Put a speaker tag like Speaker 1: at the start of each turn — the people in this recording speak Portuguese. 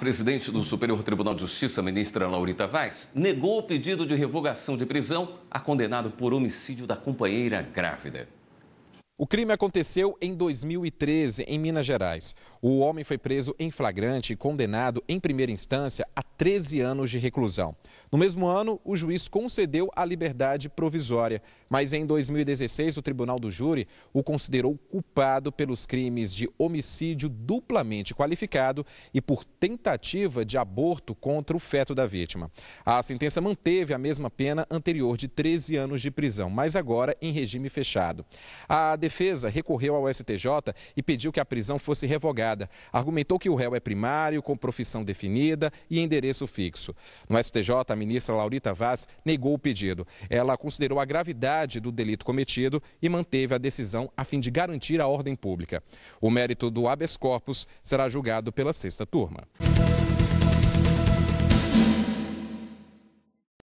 Speaker 1: presidente do Superior Tribunal de Justiça, ministra Laurita Vaz, negou o pedido de revogação de prisão a condenado por homicídio da companheira grávida.
Speaker 2: O crime aconteceu em 2013, em Minas Gerais. O homem foi preso em flagrante e condenado, em primeira instância, a 13 anos de reclusão. No mesmo ano, o juiz concedeu a liberdade provisória, mas em 2016, o tribunal do júri o considerou culpado pelos crimes de homicídio duplamente qualificado e por tentativa de aborto contra o feto da vítima. A sentença manteve a mesma pena anterior de 13 anos de prisão, mas agora em regime fechado. A defesa recorreu ao STJ e pediu que a prisão fosse revogada. Argumentou que o réu é primário, com profissão definida e endereço fixo. No STJ, a ministra Laurita Vaz negou o pedido. Ela considerou a gravidade do delito cometido e manteve a decisão a fim de garantir a ordem pública. O mérito do habeas corpus será julgado pela sexta turma.